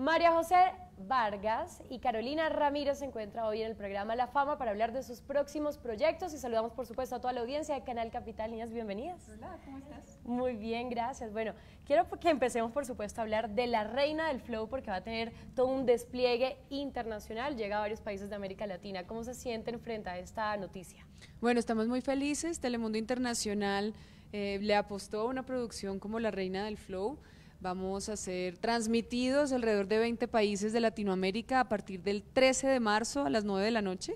María José Vargas y Carolina Ramírez se encuentran hoy en el programa La Fama para hablar de sus próximos proyectos y saludamos por supuesto a toda la audiencia de Canal Capital. Niñas, bienvenidas. Hola, ¿cómo estás? Muy bien, gracias. Bueno, quiero que empecemos por supuesto a hablar de la reina del flow porque va a tener todo un despliegue internacional, llega a varios países de América Latina. ¿Cómo se sienten frente a esta noticia? Bueno, estamos muy felices. Telemundo Internacional eh, le apostó a una producción como La Reina del Flow. Vamos a ser transmitidos alrededor de 20 países de Latinoamérica a partir del 13 de marzo a las 9 de la noche.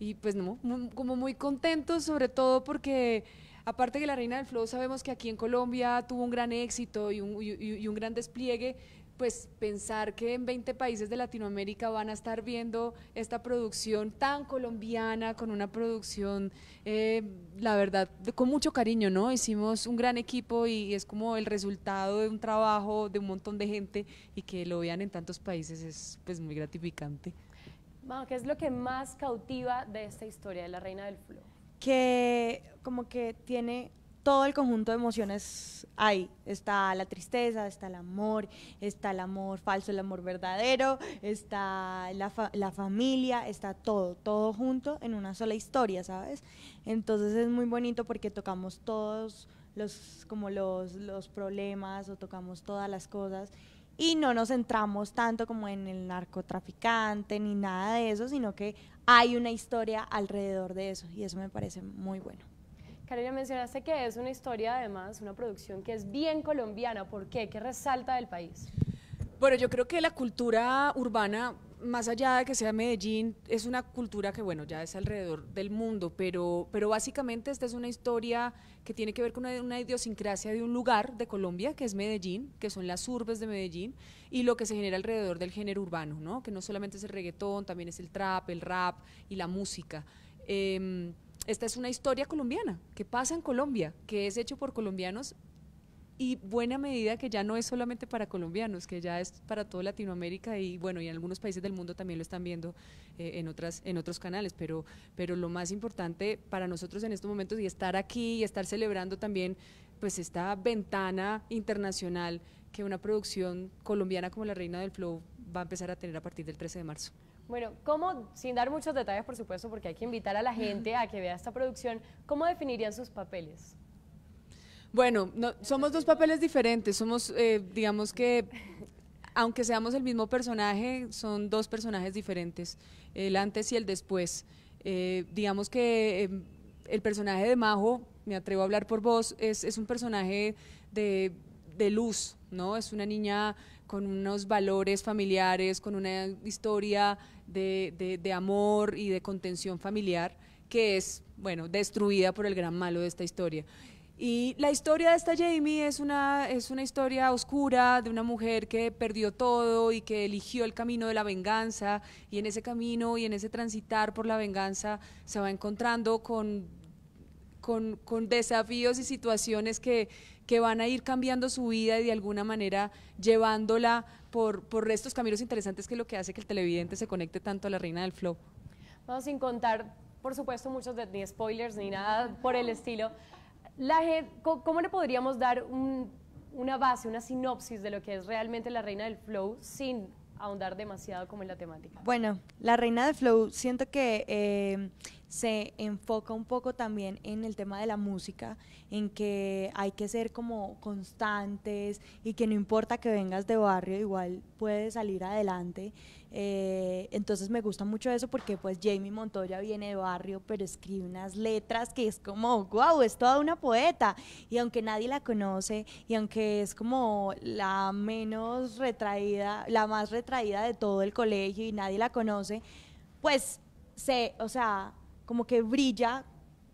Y pues no, como muy contentos, sobre todo porque aparte de la Reina del Flow sabemos que aquí en Colombia tuvo un gran éxito y un, y un gran despliegue, pues pensar que en 20 países de Latinoamérica van a estar viendo esta producción tan colombiana, con una producción, eh, la verdad, con mucho cariño, ¿no? Hicimos un gran equipo y es como el resultado de un trabajo de un montón de gente y que lo vean en tantos países es pues muy gratificante. ¿qué es lo que más cautiva de esta historia de la Reina del Flow? Que como que tiene todo el conjunto de emociones hay. Está la tristeza, está el amor, está el amor falso, el amor verdadero, está la, la, familia, está todo, todo junto en una sola historia, ¿sabes? Entonces es muy bonito porque tocamos todos los, como los, los problemas o tocamos todas las cosas y no nos centramos tanto como en el narcotraficante ni nada de eso, sino que hay una historia alrededor de eso y eso me parece muy bueno. Carolina, mencionaste que es una historia, además, una producción que es bien colombiana. ¿Por qué? ¿Qué resalta del país? Bueno, yo creo que la cultura urbana, más allá de que sea Medellín, es una cultura que, bueno, ya es alrededor del mundo, pero, pero básicamente esta es una historia que tiene que ver con una, idiosincrasia de un lugar de Colombia, que es Medellín, que son las urbes de Medellín, y lo que se genera alrededor del género urbano, ¿no? Que no solamente es el reggaetón, también es el trap, el rap y la música. Eh, esta es una historia colombiana que pasa en Colombia, que es hecho por colombianos y buena medida que ya no es solamente para colombianos, que ya es para toda Latinoamérica y bueno, y en algunos países del mundo también lo están viendo eh, en, otras, en otros canales, pero, pero lo más importante para nosotros en estos momentos y estar aquí y estar celebrando también pues esta ventana internacional que una producción colombiana como La Reina del Flow va a empezar a tener a partir del 13 de marzo. Bueno, ¿cómo, sin dar muchos detalles por supuesto, porque hay que invitar a la gente a que vea esta producción, ¿cómo definirían sus papeles? Bueno, somos dos papeles diferentes, somos, eh, digamos que, aunque seamos el mismo personaje, son dos personajes diferentes, el antes y el después. Eh, digamos que em, el personaje de Majo, me atrevo a hablar por vos, es, un personaje de luz, ¿no? Es una niña con unos valores familiares, con una historia de, amor y de contención familiar que es, bueno, destruida por el gran malo de esta historia. Y la historia de esta Jamie es una, es una historia oscura de una mujer que perdió todo y que eligió el camino de la venganza y en ese camino y en ese transitar por la venganza se va encontrando con, con desafíos y situaciones que, que van a ir cambiando su vida y de alguna manera llevándola por, por estos caminos interesantes que es lo que hace que el televidente se conecte tanto a la reina del flow. Vamos sin contar, por supuesto, muchos de, ni spoilers ni nada por el estilo. La, ¿Cómo le podríamos dar una base, una sinopsis de lo que es realmente la reina del flow sin ahondar demasiado como en la temática? Bueno, la reina del flow siento que... Eh, se enfoca un poco también en el tema de la música, en que hay que ser como constantes y que no importa que vengas de barrio, igual puedes salir adelante. Eh, entonces me gusta mucho eso porque pues Jamie Montoya viene de barrio, pero escribe unas letras que es como, wow, es toda una poeta. Y aunque nadie la conoce y aunque es como la menos retraída, la más retraída de todo el colegio y nadie la conoce, pues... Se, o sea, como que brilla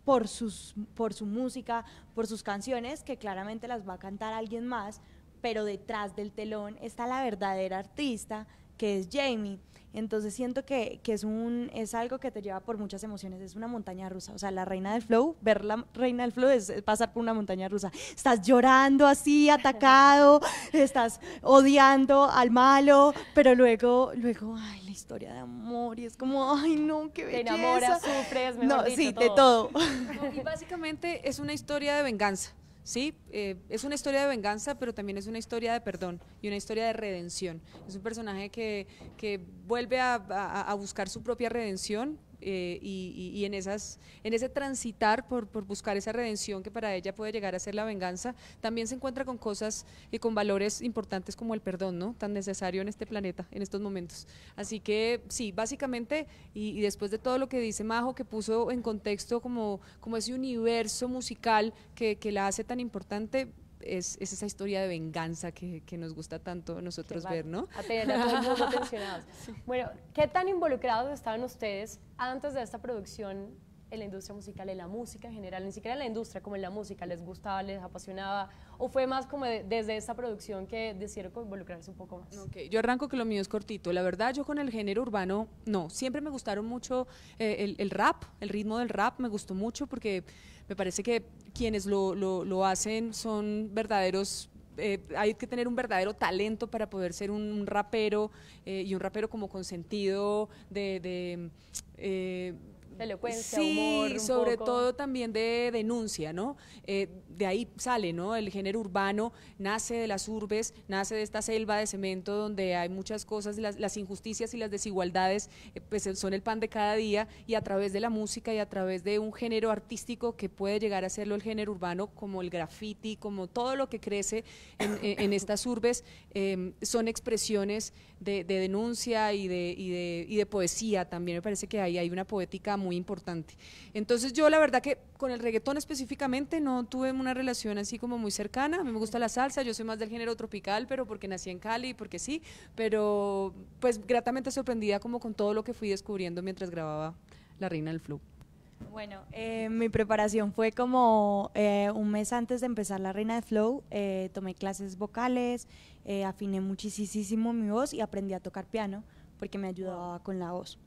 por, sus, por su música, por sus canciones, que claramente las va a cantar alguien más, pero detrás del telón está la verdadera artista, que es Jamie. Entonces siento que, es, un, es algo que te lleva por muchas emociones, es una montaña rusa. O sea, la reina del flow, ver la reina del flow es pasar por una montaña rusa. Estás llorando así, atacado, estás odiando al malo, pero luego, luego, ay, la historia de amor y es como, ay, no, qué belleza. Te enamoras, sufres, mejor No, sí, todo. de todo. y básicamente es una historia de venganza. ¿sí? Eh, es una historia de venganza, pero también es una historia de perdón y una historia de redención. Es un personaje que, que vuelve a, a buscar su propia redención eh, y, en, esas, en ese transitar por, por, buscar esa redención que para ella puede llegar a ser la venganza, también se encuentra con cosas y con valores importantes como el perdón, ¿no? Tan necesario en este planeta, en estos momentos. Así que sí, básicamente, y, después de todo lo que dice Majo, que puso en contexto como, como ese universo musical que, que la hace tan importante, es, esa historia de venganza que, nos gusta tanto nosotros ver, ¿no? A Bueno, ¿qué tan involucrados estaban ustedes antes de esta producción en la industria musical, en la música en general, ni siquiera en la industria como en la música, les gustaba, les apasionaba, o fue más como desde esta producción que decidieron involucrarse un poco más. Okay. Yo arranco que lo mío es cortito, la verdad yo con el género urbano, no, siempre me gustaron mucho eh, el, el rap, el ritmo del rap me gustó mucho porque me parece que quienes lo, lo, hacen son verdaderos eh, hay que tener un verdadero talento para poder ser un, rapero eh, y un rapero como con sentido de, de eh, elocuencia, sí, sobre todo también de denuncia, ¿no? Eh, de ahí sale, ¿no? El género urbano nace de las urbes, nace de esta selva de cemento donde hay muchas cosas, las, injusticias y las desigualdades eh, pues son el pan de cada día y a través de la música y a través de un género artístico que puede llegar a serlo el género urbano, como el graffiti, como todo lo que crece en, estas urbes, em, son expresiones de, denuncia y de, y de, y de poesía. También me parece que ahí hay una poética muy importante. Entonces yo la verdad que con el reggaetón específicamente no tuve una relación así como muy cercana. A mí me gusta la salsa, yo soy más del género tropical, pero porque nací en Cali, porque sí, pero pues gratamente sorprendida como con todo lo que fui descubriendo mientras grababa La Reina del flow Bueno, eh, mi preparación fue como eh, un mes antes de empezar la Reina de Flow, eh, tomé clases vocales, afiné muchísimo mi voz y aprendí a tocar piano porque me ayudaba con la voz.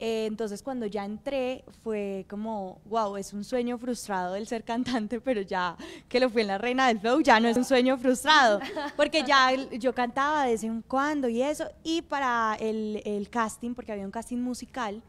Eh, entonces cuando ya entré fue como, wow, es un sueño frustrado el ser cantante, pero ya que lo fui en la reina del flow, ya no es un sueño frustrado, porque ya yo cantaba de vez en cuando y eso, y para el casting, porque había un casting musical,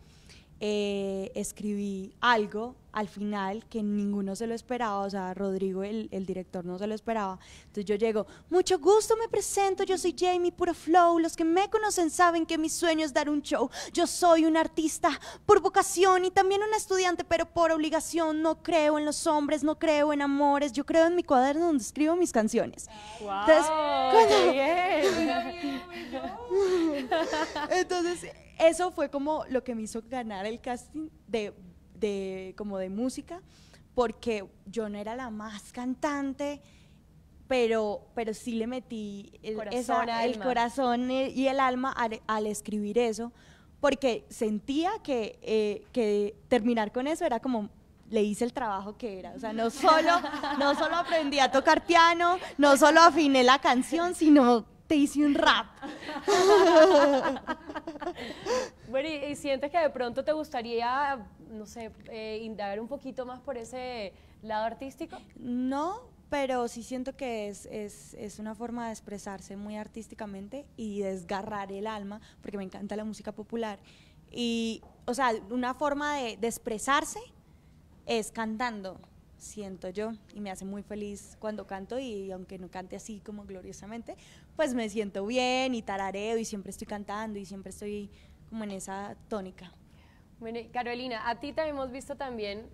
eh, escribí algo al final que ninguno se lo esperaba, o sea, Rodrigo, el, director, no se lo esperaba. Entonces yo llego, mucho gusto, me presento, yo soy Jamie Puro Flow, los que me conocen saben que mi sueño es dar un show, yo soy un artista por vocación y también un estudiante, pero por obligación, no creo en los hombres, no creo en amores, yo creo en mi cuaderno donde escribo mis canciones. Entonces eso fue como lo que me hizo ganar el casting de, como de música, porque yo no era la más cantante, pero, pero sí le metí el corazón, y el alma al, escribir eso, porque sentía que, eh, que terminar con eso era como le hice el trabajo que era. O sea, no solo, no solo aprendí a tocar piano, no solo afiné la canción, sino te hice un rap. bueno, y, sientes que de pronto te gustaría, no sé, eh, indagar un poquito más por ese lado artístico? No, pero sí siento que es, es, es, una forma de expresarse muy artísticamente y desgarrar el alma, porque me encanta la música popular. Y, o sea, una forma de, de expresarse es cantando, siento yo, y me hace muy feliz cuando canto, y aunque no cante así como gloriosamente, pues me siento bien y tarareo y siempre estoy cantando y siempre estoy como en esa tónica. Bueno, Carolina, a ti te hemos visto también,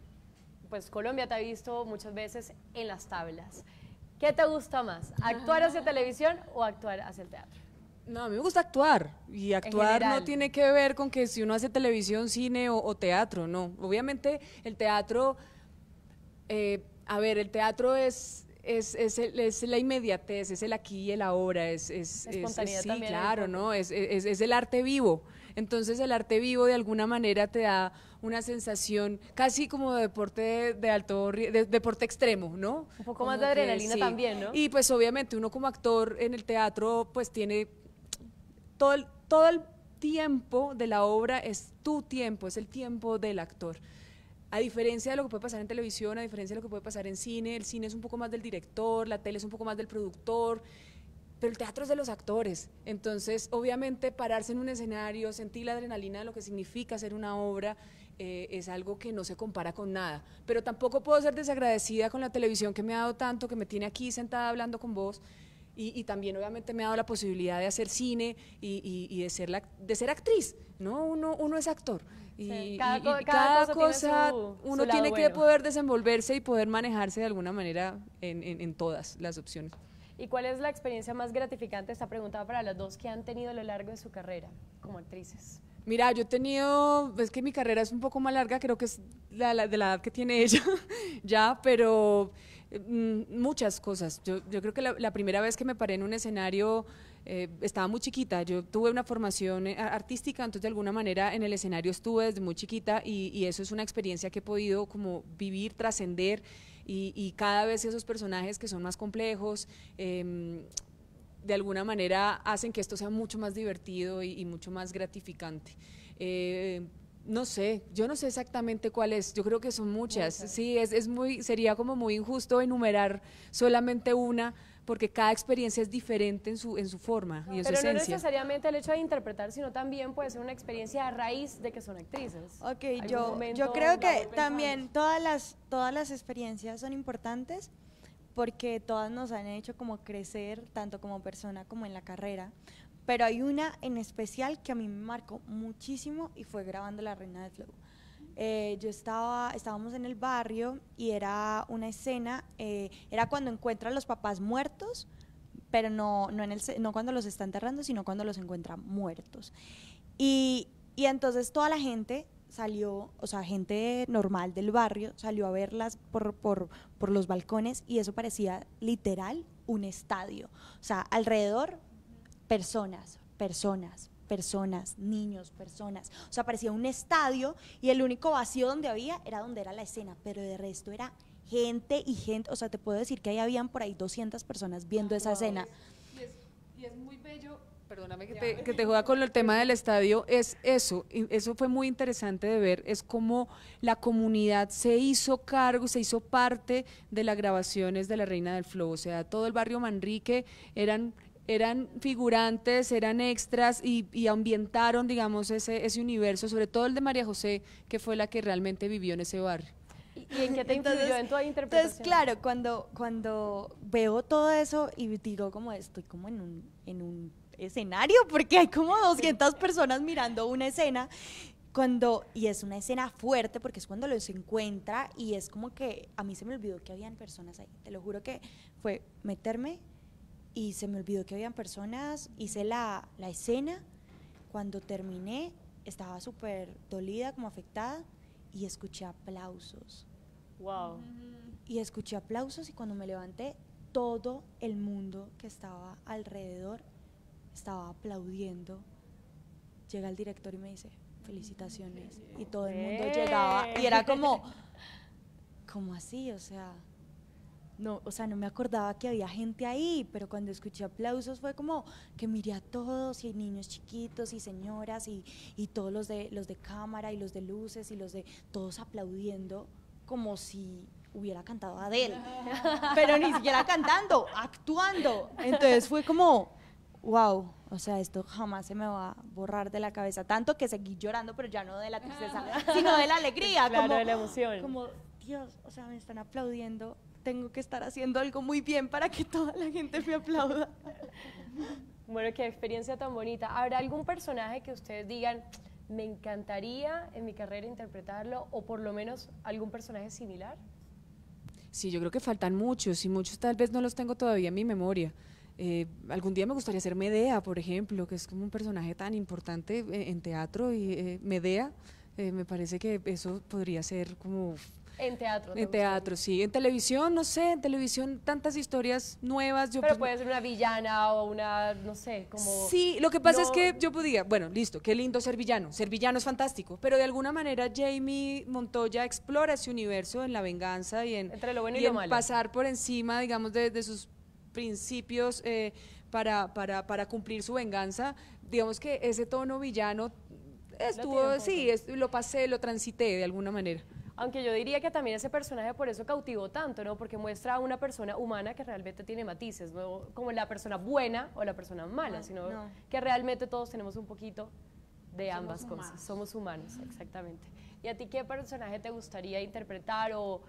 pues Colombia te ha visto muchas veces en las tablas. ¿Qué te gusta más, actuar hacia televisión o actuar hacia el teatro? No, a mí me gusta actuar y actuar no tiene que ver con que si uno hace televisión, cine o, teatro, no. Obviamente el teatro, eh, a ver, el teatro es es, es, es, la inmediatez, es el aquí y el ahora, es, es, sí, claro, ¿no? Es, el arte vivo. Entonces el arte vivo de alguna manera te da una sensación casi como de deporte de, alto deporte extremo, ¿no? Un poco más de adrenalina también, ¿no? Y pues obviamente uno como actor en el teatro pues tiene todo todo el tiempo de la obra es tu tiempo, es el tiempo del actor a diferencia de lo que puede pasar en televisión, a diferencia de lo que puede pasar en cine, el cine es un poco más del director, la tele es un poco más del productor, pero el teatro es de los actores. Entonces, obviamente, pararse en un escenario, sentir la adrenalina de lo que significa hacer una obra, eh, es algo que no se compara con nada. Pero tampoco puedo ser desagradecida con la televisión que me ha dado tanto, que me tiene aquí sentada hablando con vos. Y, también obviamente me ha dado la posibilidad de hacer cine y, de, ser de ser actriz, ¿no? uno es actor. Y, cada, cosa, uno tiene que poder desenvolverse y poder manejarse de alguna manera en, en, todas las opciones. ¿Y cuál es la experiencia más gratificante? Esta pregunta para las dos que han tenido a lo largo de su carrera como actrices. Mira, yo he tenido, es que mi carrera es un poco más larga, creo que es la, de la edad que tiene ella ya, pero mm, muchas cosas. Yo, yo creo que la, la primera vez que me paré en un escenario eh, estaba muy chiquita, yo tuve una formación eh, artística, entonces de alguna manera en el escenario estuve desde muy chiquita y, y eso es una experiencia que he podido como vivir, trascender y, y, cada vez esos personajes que son más complejos, em, de alguna manera hacen que esto sea mucho más divertido y, mucho más gratificante. Eh, no sé, yo no sé exactamente cuál es, yo creo que son muchas. muchas. Sí, es, es, muy, sería como muy injusto enumerar solamente una, porque cada experiencia es diferente en su, en su forma y en su esencia. Pero no necesariamente el hecho de interpretar, sino también puede ser una experiencia a raíz de que son actrices. Ok, yo, yo creo que también todas las, todas las experiencias son importantes porque todas nos han hecho como crecer, tanto como persona como en la carrera. Pero hay una en especial que a mí me marcó muchísimo y fue grabando La Reina del Flow eh, yo estaba, estábamos en el barrio y era una escena, eh, era cuando encuentra a los papás muertos, pero no, no, en el, no cuando los está enterrando, sino cuando los encuentra muertos. Y, entonces toda la gente salió, o sea, gente normal del barrio salió a verlas por, por, los balcones y eso parecía literal un estadio. O sea, alrededor personas, personas, personas, niños, personas. O sea, parecía un estadio y el único vacío donde había era donde era la escena, pero de resto era gente y gente. O sea, te puedo decir que ahí habían por ahí 200 personas viendo esa escena. Y es, muy bello. Perdóname que te, juega con el tema del estadio, es eso, eso fue muy interesante de ver, es como la comunidad se hizo cargo, se hizo parte de las grabaciones de La Reina del Flow, o sea, todo el barrio Manrique eran eran figurantes, eran extras y, y ambientaron, digamos, ese, ese universo, sobre todo el de María José, que fue la que realmente vivió en ese barrio. ¿Y en qué te entonces, en tu interpretación? Entonces, claro, cuando, cuando veo todo eso y digo como estoy como en un, en un escenario, porque hay como 200 personas mirando una escena, cuando, y es una escena fuerte porque es cuando los encuentra y es como que a mí se me olvidó que habían personas ahí, te lo juro que fue meterme y se me olvidó que habían personas, hice la, escena, cuando terminé estaba súper dolida, como afectada, y escuché aplausos. Wow. Y escuché aplausos y cuando me levanté, todo el mundo que estaba alrededor estaba aplaudiendo. Llega el director y me dice, felicitaciones. Y todo el mundo llegaba y era como, como así, o sea, no, o sea, no me acordaba que había gente ahí, pero cuando escuché aplausos fue como que miré a todos, y niños chiquitos, y señoras, y, todos los de, los de cámara, y los de luces, y los de todos aplaudiendo como si hubiera cantado Adele, pero ni siquiera cantando, actuando. Entonces fue como, wow, o sea, esto jamás se me va a borrar de la cabeza, tanto que seguí llorando, pero ya no de la tristeza, sino de la alegría. Claro, de la emoción. Como, Dios, o sea, me están aplaudiendo tengo que estar haciendo algo muy bien para que toda la gente me aplauda. Bueno, qué experiencia tan bonita. ¿Habrá algún personaje que ustedes digan, me encantaría en mi carrera interpretarlo o por lo menos algún personaje similar? Sí, yo creo que faltan muchos y muchos tal vez no los tengo todavía en mi memoria. Eh, algún día me gustaría ser Medea, por ejemplo, que es como un personaje tan importante eh, en teatro y eh, Medea, me parece que eso podría ser como en teatro. En teatro, sí. En televisión, no sé, en televisión tantas historias nuevas. Yo Pero pues, puede ser una villana o una, no sé, como... Sí, lo que pasa es que yo podía, bueno, listo, qué lindo ser villano. Ser villano es fantástico, pero de alguna manera Jamie Montoya explora ese universo en la venganza y en... Entre lo y, pasar por encima, digamos, de, sus principios eh, para, para, para cumplir su venganza. Digamos que ese tono villano estuvo, sí, lo pasé, lo transité de alguna manera. Aunque yo diría que también ese personaje por eso cautivó tanto, ¿no? Porque muestra a una persona humana que realmente tiene matices, no como la persona buena o la persona mala, sino que realmente todos tenemos un poquito de ambas cosas. Somos humanos, exactamente. ¿Y a ti qué personaje te gustaría interpretar o,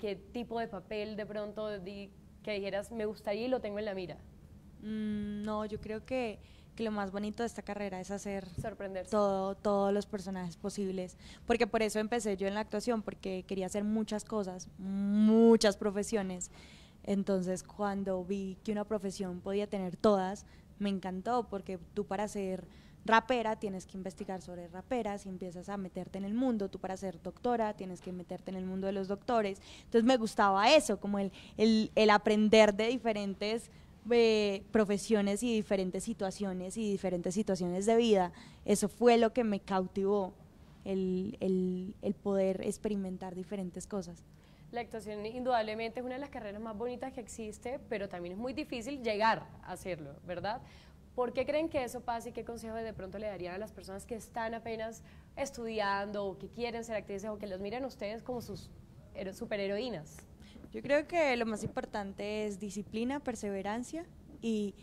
qué tipo de papel de pronto que dijeras me gustaría y lo tengo en la mira? Mm, no, yo creo que que lo más bonito de esta carrera es hacer sorprender Todo, todos los personajes posibles, porque por eso empecé yo en la actuación, porque quería hacer muchas cosas, muchas profesiones. Entonces, cuando vi que una profesión podía tener todas, me encantó, porque tú para ser rapera tienes que investigar sobre raperas y empiezas a meterte en el mundo. Tú para ser doctora tienes que meterte en el mundo de los doctores. Entonces me gustaba eso, como el, el, el aprender de diferentes eh, profesiones y diferentes situaciones y diferentes situaciones de vida. Eso fue lo que me cautivó, el, poder experimentar diferentes cosas. La actuación indudablemente es una de las carreras más bonitas que existe, pero también es muy difícil llegar a hacerlo, ¿verdad? ¿Por qué creen que eso pasa y qué consejo de pronto le darían a las personas que están apenas estudiando o que quieren ser actrices o que los miren ustedes como sus superheroínas? Yo creo que lo más importante es disciplina, perseverancia y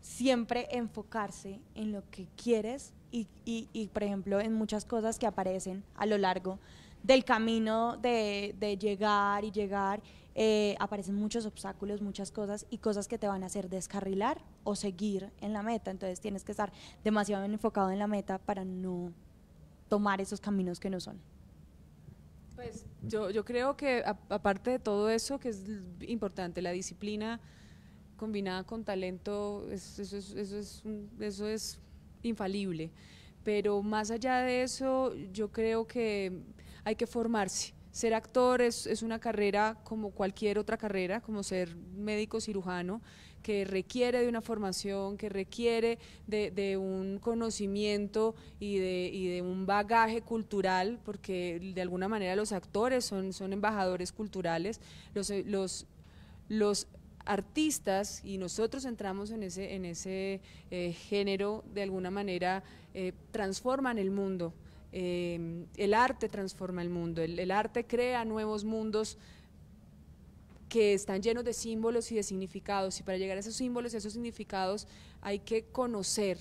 siempre enfocarse en lo que quieres y, y, y, por ejemplo, en muchas cosas que aparecen a lo largo del camino de, de llegar y llegar, eh, aparecen muchos obstáculos, muchas cosas y cosas que te van a hacer descarrilar o seguir en la meta. Entonces tienes que estar demasiado enfocado en la meta para no tomar esos caminos que no son. Pues yo, yo creo que aparte de todo eso, que es importante, la disciplina combinada con talento, eso, es, eso es infalible. Pero más allá de eso, yo creo que hay que formarse ser actor es, es una carrera como cualquier otra carrera, como ser médico cirujano, que requiere de una formación, que requiere de, de un conocimiento y de, y de, un bagaje cultural, porque de alguna manera los actores son, embajadores culturales, los, eh, los, los artistas y nosotros entramos en ese, en ese eh, género, de alguna manera eh, transforman el mundo Em, el arte transforma el mundo, el, arte crea nuevos mundos que están llenos de símbolos y de significados. Y para llegar a esos símbolos y a esos significados hay que conocer,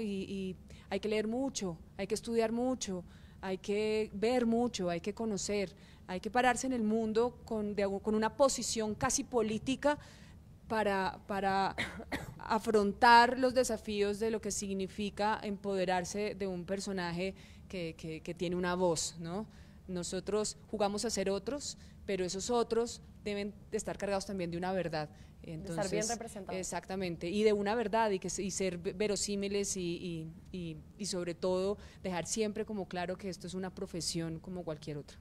Y, hay que leer mucho, hay que estudiar mucho, hay que ver mucho, hay que conocer, hay que pararse en el mundo con, una posición casi política para afrontar los desafíos de lo que significa empoderarse de un personaje que, tiene una voz, ¿no? Nosotros jugamos a ser otros, pero esos otros deben estar cargados también de una verdad. estar bien representados. Exactamente, y de una verdad y, que, y ser verosímiles y, y sobre todo dejar siempre como claro que esto es una profesión como cualquier otra.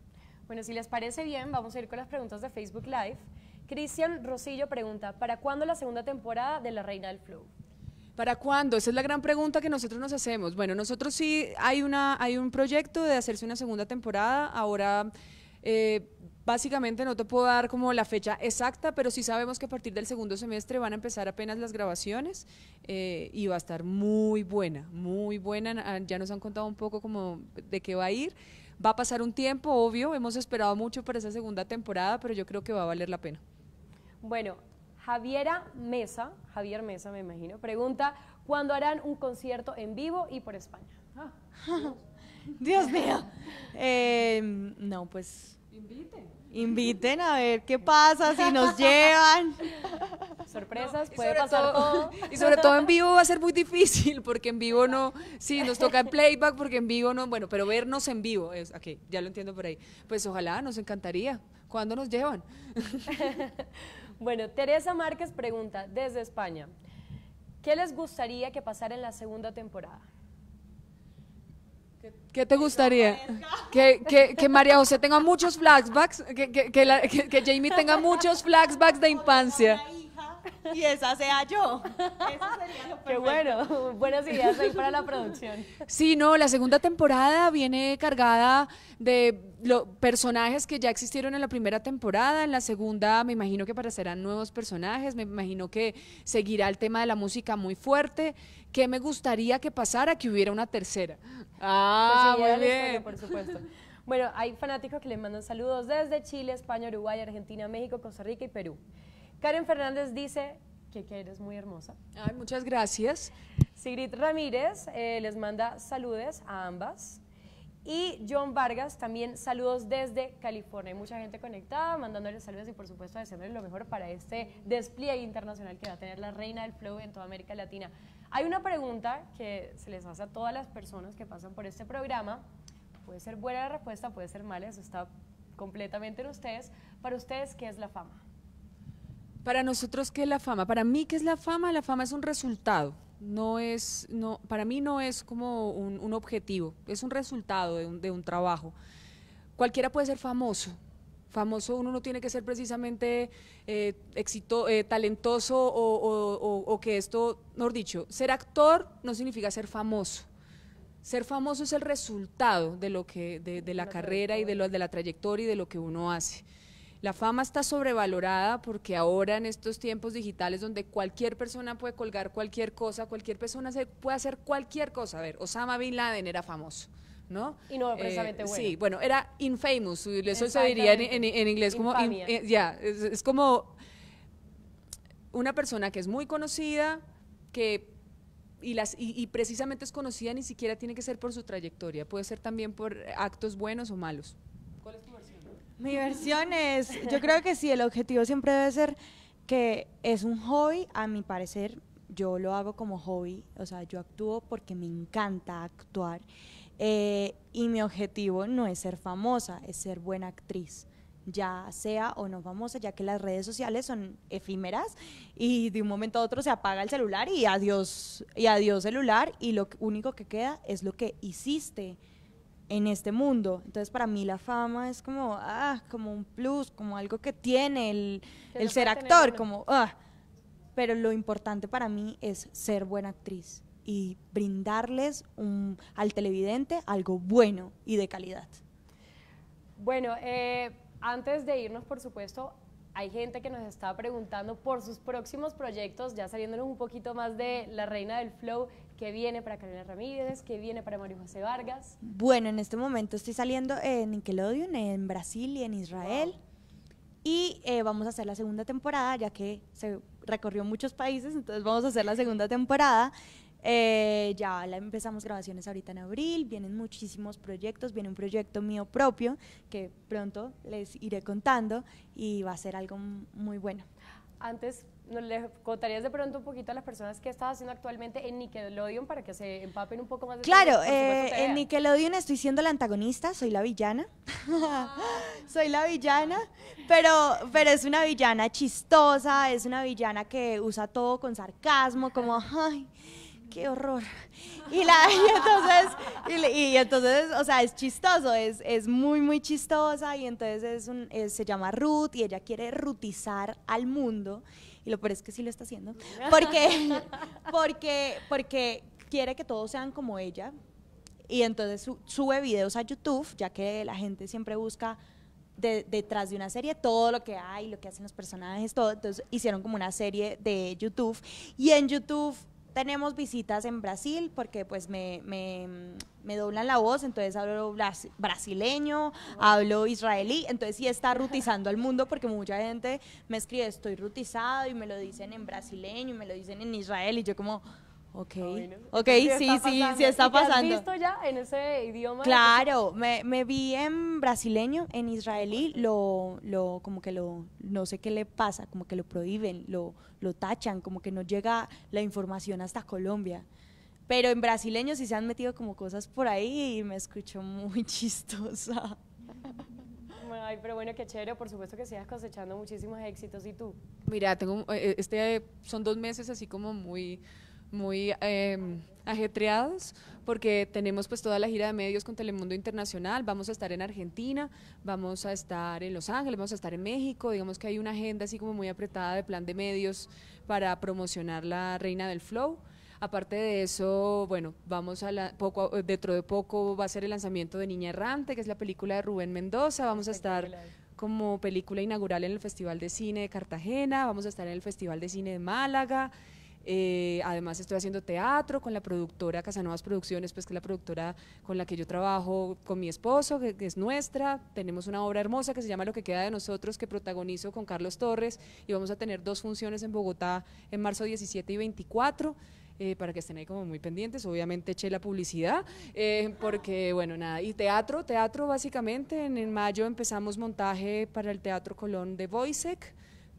Bueno, si les parece bien, vamos a ir con las preguntas de Facebook Live. Cristian Rosillo pregunta, ¿para cuándo la segunda temporada de La Reina del Flow? ¿Para cuándo? Esa es la gran pregunta que nosotros nos hacemos. Bueno, nosotros sí hay, una, hay un proyecto de hacerse una segunda temporada. Ahora, eh, básicamente no te puedo dar como la fecha exacta, pero sí sabemos que a partir del segundo semestre van a empezar apenas las grabaciones eh, y va a estar muy buena, muy buena. Ah, ya nos han contado un poco como de qué va a ir. Va a pasar un tiempo, obvio. Hemos esperado mucho para esa segunda temporada, pero yo creo que va a valer la pena. Bueno, Javiera Mesa, Javier Mesa me imagino, pregunta, ¿cuándo harán un concierto en vivo y por España? Ah. Dios mío. Em, no, pues... Inviten. Inviten a ver qué pasa, si nos llevan. Sorpresas, puede pasar todo, Y sobre todo en vivo va a ser muy difícil, porque en vivo no, sí, nos toca el playback, porque en vivo no, bueno, pero vernos en vivo, es, ok, ya lo entiendo por ahí. Pues ojalá, nos encantaría. ¿Cuándo nos llevan? Bueno, Teresa Márquez pregunta desde España, ¿qué les gustaría que pasara en la segunda temporada? ¿Qué, te gustaría? Que, que, María José tenga muchos flashbacks, que Jamie tenga muchos flashbacks de infancia. y esa sea yo. Eso Qué bueno, buenas ideas ahí para la producción. Sí, no, la segunda temporada viene cargada de personajes que ya existieron en la primera temporada, en la segunda me imagino que aparecerán nuevos personajes, me imagino que seguirá el tema de la música muy fuerte. ¿Qué me gustaría que pasara? Que hubiera una tercera. Ah, muy bien. por supuesto. Bueno, hay fanáticos que les mandan saludos desde Chile, España, Uruguay, Argentina, México, Costa Rica y Perú. Karen Fernández dice que, eres muy hermosa. muchas gracias. Sigrid Ramírez eh, les manda saludes a ambas. Y John Vargas, también saludos desde California. Hay mucha gente conectada, mandándoles saludos y por supuesto deseándoles lo mejor para este despliegue internacional que va a tener la reina del flow en toda América Latina. Hay una pregunta que se les hace a todas las personas que pasan por este programa. Puede ser buena la respuesta, puede ser mala, eso está completamente en ustedes. Para ustedes, ¿qué es la fama? Para nosotros, ¿qué es la fama? Para mí, ¿qué es la fama? La fama es un resultado. No es, no, para mí no es como un, objetivo, es un resultado de un, de un trabajo. Cualquiera puede ser famoso, famoso uno no tiene que ser precisamente eh, exito, eh, talentoso o, o, o, que esto, mejor dicho, ser actor no significa ser famoso. Ser famoso es el resultado de lo que, de, de la, la carrera y de, lo, de la trayectoria y de lo que uno hace. La fama está sobrevalorada porque ahora en estos tiempos digitales donde cualquier persona puede colgar cualquier cosa, cualquier persona se puede hacer cualquier cosa. A ver, Osama Bin Laden era famoso. ¿no? Y no precisamente eh, bueno. Sí, bueno, era infamous, eso se diría en, inglés como... Eh, ya, es, como una persona que es muy conocida, que... Y, las, y, precisamente es conocida ni siquiera tiene que ser por su trayectoria, puede ser también por actos buenos o malos. Mi versión es, yo creo que sí, el objetivo siempre debe ser que es un hobby, a mi parecer, yo lo hago como hobby, o sea, yo actúo porque me encanta actuar eh, y mi objetivo no es ser famosa, es ser buena actriz ya sea o no famosa, ya que las redes sociales son efímeras y de un momento a otro se apaga el celular y adiós, y adiós celular y lo único que queda es lo que hiciste en este mundo. Entonces para mí la fama es como, ah, como un plus, como algo que tiene el, ser actor, como, ah. Pero lo importante para mí es ser buena actriz y brindarles un, al televidente algo bueno y de calidad. Bueno, eh, antes de irnos, por supuesto, hay gente que nos está preguntando por sus próximos proyectos, ya saliéndonos un poquito más de la reina del flow, ¿qué viene para Carolina Ramírez? ¿Qué viene para Mario José Vargas? Bueno, en este momento estoy saliendo en Nickelodeon, en Brasil y en Israel. Y eh, vamos a hacer la segunda temporada, ya que se recorrió muchos países, entonces vamos a hacer la segunda temporada. Eh, ya empezamos grabaciones ahorita en abril, vienen muchísimos proyectos, viene un proyecto mío propio que pronto les iré contando y va a ser algo muy bueno. Antes, ¿nos le contarías de pronto un poquito a las personas que estás haciendo actualmente en Nickelodeon para que se empapen un poco más de Claro, eh, en Nickelodeon estoy siendo la antagonista, soy la villana. Ah. soy la villana, pero, pero es una villana chistosa, es una villana que usa todo con sarcasmo, como, ay qué horror. Y, la, y entonces, y, entonces, o sea, es chistoso, es, es muy, muy chistosa y entonces es un, eh, se llama Ruth y ella quiere rutizar al mundo. Y lo peor es que sí lo está haciendo. Porque, porque, porque quiere que todos sean como ella. Y entonces sube videos a YouTube, ya que la gente siempre busca detrás de una serie, todo lo que hay, lo que hacen los personajes, todo. Entonces hicieron como una serie de YouTube. Y en YouTube tenemos visitas en Brasil porque pues me, me, doblan la voz, entonces hablo brasileño, hablo israelí, entonces sí está rutizando al mundo porque mucha gente me escribe estoy rutizado y me lo dicen en brasileño y me lo dicen en israel y yo como Ok, ah, ok, sí, sí, sí, está pasando. ¿Te has visto ya en ese idioma? Claro, me, vi en brasileño, en israelí, lo, lo, como que lo, no sé qué le pasa, como que lo prohíben, lo, lo tachan, como que no llega la información hasta Colombia. Pero en brasileño sí se han metido como cosas por ahí y me escucho muy chistosa. Ay, pero bueno, qué chévere, por supuesto que sigas cosechando muchísimos éxitos. ¿Y tú? Mira, tengo, eh, eh, este son dos meses así como muy muy em, ajetreados porque tenemos pues toda la gira de medios con Telemundo Internacional, vamos a estar en Argentina, vamos a estar en Los Ángeles, vamos a estar en México, digamos que hay una agenda así como muy apretada de plan de medios para promocionar la Reina del Flow. Aparte de eso, bueno, vamos a poco dentro de poco va a ser el lanzamiento de Niña Errante, que es la película de Rubén Mendoza, vamos a estar como película inaugural en el Festival de Cine de Cartagena, vamos a estar en el Festival de Cine de Málaga, eh, además estoy haciendo teatro con la productora Casanovas Producciones, pues que es la productora con la que yo trabajo con mi esposo, que, es nuestra. Tenemos una obra hermosa que se llama Lo que queda de nosotros, que protagonizo con Carlos Torres y vamos a tener dos funciones en Bogotá en marzo 17 y 24. Eh, para que estén ahí como muy pendientes, obviamente eché la publicidad, eh, porque bueno, nada, y teatro, teatro básicamente, en, mayo empezamos montaje para el Teatro Colón de boisec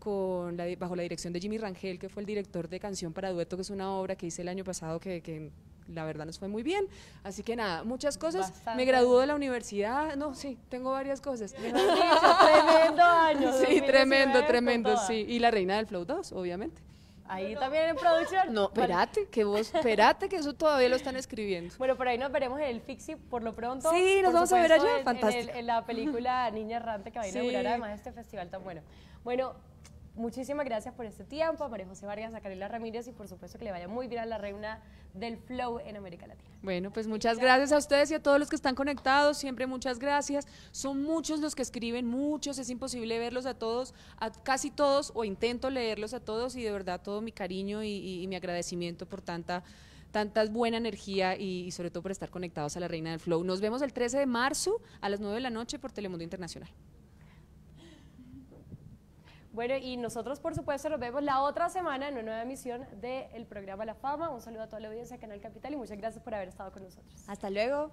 la, bajo la dirección de Jimmy Rangel, que fue el director de Canción para Dueto, que es una obra que hice el año pasado que, la verdad nos fue muy bien. Así que nada, muchas cosas. Me graduó de la universidad, no, sí, tengo varias cosas. tremendo año. Sí, tremendo, tremendo, sí. Y la reina del Flow 2, obviamente. Ahí también en producción. No, espérate, que vos, espérate, que eso todavía lo están escribiendo. Bueno, por ahí nos veremos en el Fixi por lo pronto. Sí, nos vamos a ver allá, fantástico. En, la película Niña Errante que va a inaugurar además este festival tan bueno. Bueno, Muchísimas gracias por este tiempo, a María José Vargas, a Ramírez y por supuesto que le vaya muy bien a la reina del Flow en América Latina. Bueno, pues muchas gracias a ustedes y a todos los que están conectados, siempre muchas gracias. Son muchos los que escriben, muchos, es imposible verlos a todos, a casi todos, o intento leerlos a todos y de verdad todo mi cariño y, mi agradecimiento por tanta buena energía y, y sobre todo por estar conectados a la Reina del Flow. Nos vemos el 13 de marzo a las 9 de la noche por Telemundo Internacional. Bueno, y nosotros por supuesto nos vemos la otra semana en una nueva emisión del programa La Fama. Un saludo a toda la audiencia de Canal Capital y muchas gracias por haber estado con nosotros. Hasta luego.